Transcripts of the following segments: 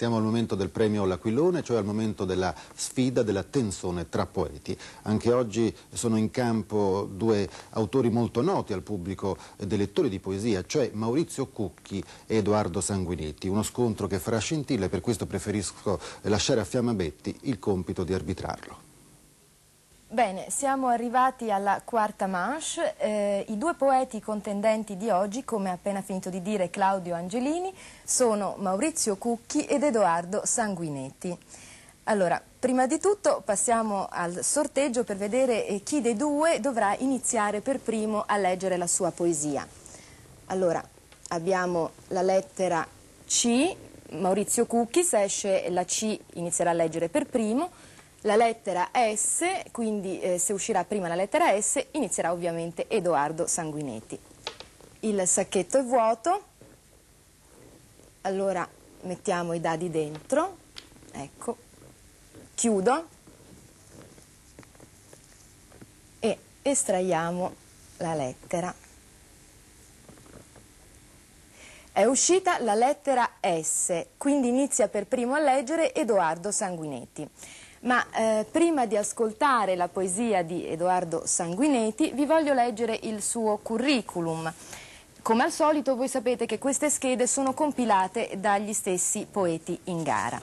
Siamo al momento del premio L'Aquilone, cioè al momento della sfida, della tensione tra poeti. Anche oggi sono in campo due autori molto noti al pubblico dei lettori di poesia, cioè Maurizio Cucchi e Edoardo Sanguinetti. Uno scontro che farà scintille, per questo preferisco lasciare a Fiamma Betti il compito di arbitrarlo. Bene, siamo arrivati alla quarta manche. Eh, I due poeti contendenti di oggi, come ha appena finito di dire Claudio Angelini, sono Maurizio Cucchi ed Edoardo Sanguinetti. Allora, prima di tutto passiamo al sorteggio per vedere eh, chi dei due dovrà iniziare per primo a leggere la sua poesia. Allora, abbiamo la lettera C, Maurizio Cucchi, se esce la C inizierà a leggere per primo, la lettera S, quindi eh, se uscirà prima la lettera S inizierà ovviamente Edoardo Sanguinetti. Il sacchetto è vuoto, allora mettiamo i dadi dentro, ecco, chiudo e estraiamo la lettera. È uscita la lettera S, quindi inizia per primo a leggere Edoardo Sanguinetti. Ma eh, prima di ascoltare la poesia di Edoardo Sanguinetti vi voglio leggere il suo curriculum. Come al solito voi sapete che queste schede sono compilate dagli stessi poeti in gara.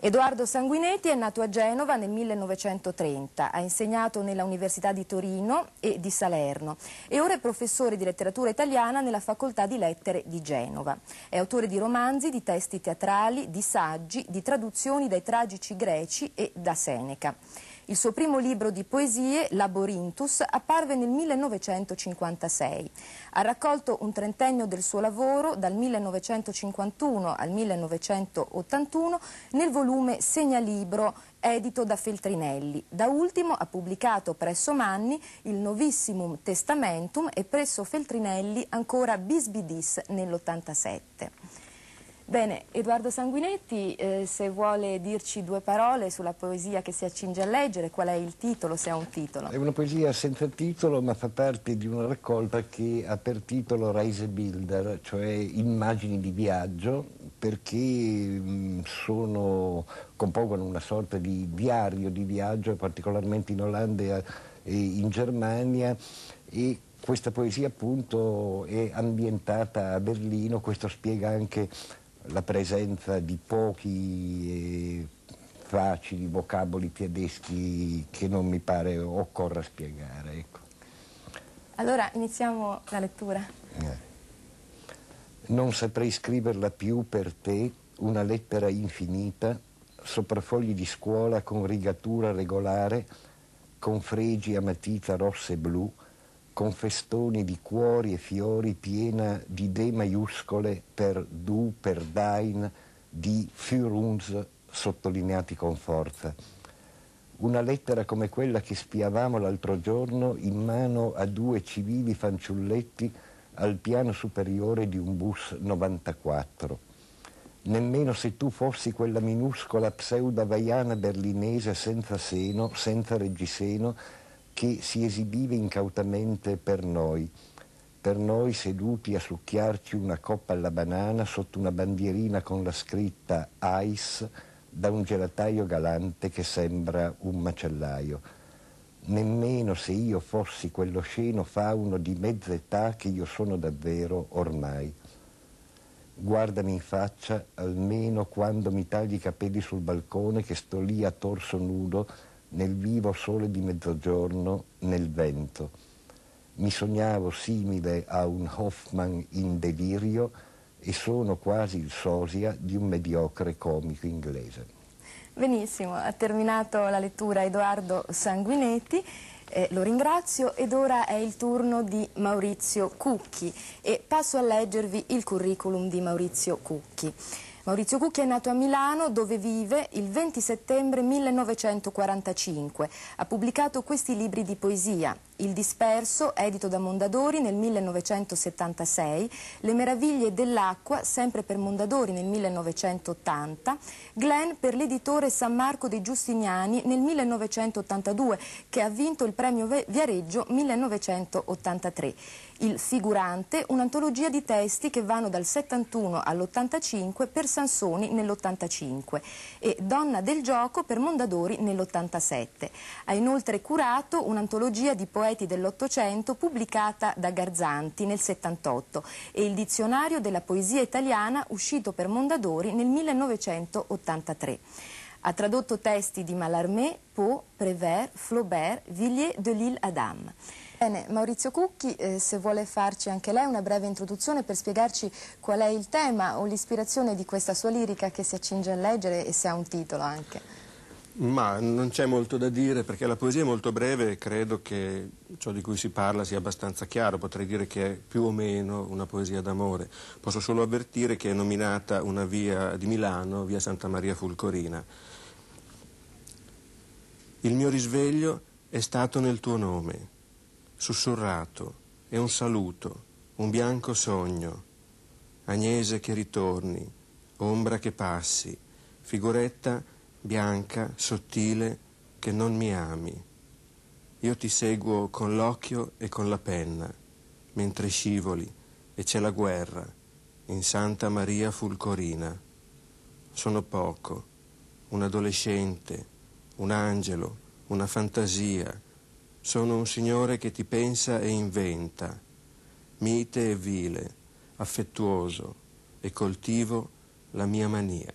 Edoardo Sanguinetti è nato a Genova nel 1930, ha insegnato nella Università di Torino e di Salerno e ora è professore di letteratura italiana nella Facoltà di Lettere di Genova. È autore di romanzi, di testi teatrali, di saggi, di traduzioni dai tragici greci e da Seneca. Il suo primo libro di poesie, Laborintus, apparve nel 1956. Ha raccolto un trentennio del suo lavoro dal 1951 al 1981 nel volume Segnalibro edito da Feltrinelli. Da ultimo ha pubblicato presso Manni il Novissimum Testamentum e presso Feltrinelli ancora Bisbidis nell'87. Bene, Edoardo Sanguinetti, eh, se vuole dirci due parole sulla poesia che si accinge a leggere, qual è il titolo, se ha un titolo? È una poesia senza titolo, ma fa parte di una raccolta che ha per titolo Rise Builder, cioè immagini di viaggio, perché mh, mm, sono, compongono una sorta di diario di viaggio, particolarmente in Olanda e in Germania, e questa poesia appunto è ambientata a Berlino, questo spiega anche la presenza di pochi e facili vocaboli tedeschi che non mi pare occorra spiegare. Ecco. Allora iniziamo la lettura. Eh. Non saprei scriverla più per te una lettera infinita sopra fogli di scuola con rigatura regolare, con fregi a matita rossa e blu, con festoni di cuori e fiori piena di D maiuscole per Du, per dein, di Für uns sottolineati con forza. Una lettera come quella che spiavamo l'altro giorno in mano a due civili fanciulletti al piano superiore di un bus 94. Nemmeno se tu fossi quella minuscola pseudavaiana berlinese senza seno, senza reggiseno, che si esibiva incautamente per noi, per noi seduti a succhiarci una coppa alla banana sotto una bandierina con la scritta ICE da un gelataio galante che sembra un macellaio. Nemmeno se io fossi quello sceno fauno di mezza età che io sono davvero ormai. Guardami in faccia almeno quando mi tagli i capelli sul balcone che sto lì a torso nudo nel vivo sole di mezzogiorno, nel vento. Mi sognavo simile a un Hoffman in delirio e sono quasi il sosia di un mediocre comico inglese. Benissimo, ha terminato la lettura Edoardo Sanguinetti. Eh, lo ringrazio ed ora è il turno di Maurizio Cucchi e passo a leggervi il curriculum di Maurizio Cucchi. Maurizio Cucchi è nato a Milano dove vive il 20 settembre 1945. Ha pubblicato questi libri di poesia. Il disperso, edito da Mondadori nel 1976, Le meraviglie dell'acqua, sempre per Mondadori nel 1980, Glenn per l'editore San Marco dei Giustiniani nel 1982, che ha vinto il premio Viareggio 1983. Il Figurante, un'antologia di testi che vanno dal 71 all'85 per Sansoni nell'85 e Donna del gioco per Mondadori nell'87. Ha inoltre curato un'antologia di poeti dell'Ottocento pubblicata da Garzanti nel 78 e il dizionario della poesia italiana uscito per Mondadori nel 1983. Ha tradotto testi di Mallarmé, Poe, Prévert, Flaubert, Villiers de l'Isle Adam. Bene, Maurizio Cucchi, eh, se vuole farci anche lei una breve introduzione per spiegarci qual è il tema o l'ispirazione di questa sua lirica che si accinge a leggere e se ha un titolo anche. Ma non c'è molto da dire perché la poesia è molto breve e credo che ciò di cui si parla sia abbastanza chiaro, potrei dire che è più o meno una poesia d'amore. Posso solo avvertire che è nominata una via di Milano, via Santa Maria Fulcorina. Il mio risveglio è stato nel tuo nome sussurrato e un saluto, un bianco sogno. Agnese che ritorni, ombra che passi, figuretta bianca, sottile, che non mi ami. Io ti seguo con l'occhio e con la penna, mentre scivoli e c'è la guerra in Santa Maria Fulcorina. Sono poco, un adolescente, un angelo, una fantasia, sono un Signore che ti pensa e inventa, mite e vile, affettuoso e coltivo la mia mania.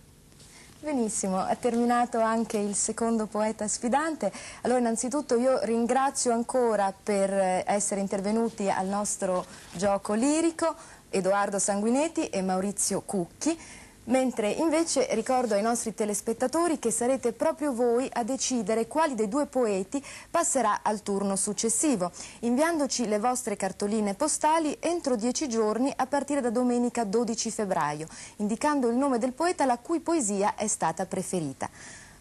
Benissimo, è terminato anche il secondo poeta sfidante. Allora innanzitutto io ringrazio ancora per essere intervenuti al nostro gioco lirico Edoardo Sanguinetti e Maurizio Cucchi. Mentre invece ricordo ai nostri telespettatori che sarete proprio voi a decidere quali dei due poeti passerà al turno successivo, inviandoci le vostre cartoline postali entro dieci giorni a partire da domenica 12 febbraio, indicando il nome del poeta la cui poesia è stata preferita.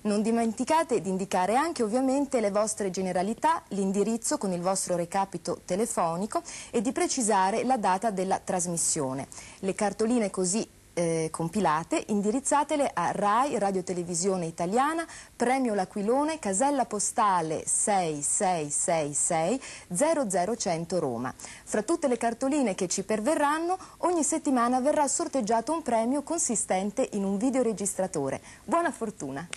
Non dimenticate di indicare anche ovviamente le vostre generalità, l'indirizzo con il vostro recapito telefonico e di precisare la data della trasmissione. Le cartoline così eh, compilate, indirizzatele a RAI, Radio Televisione Italiana, Premio L'Aquilone, casella postale 6666 00100 Roma. Fra tutte le cartoline che ci perverranno, ogni settimana verrà sorteggiato un premio consistente in un videoregistratore. Buona fortuna!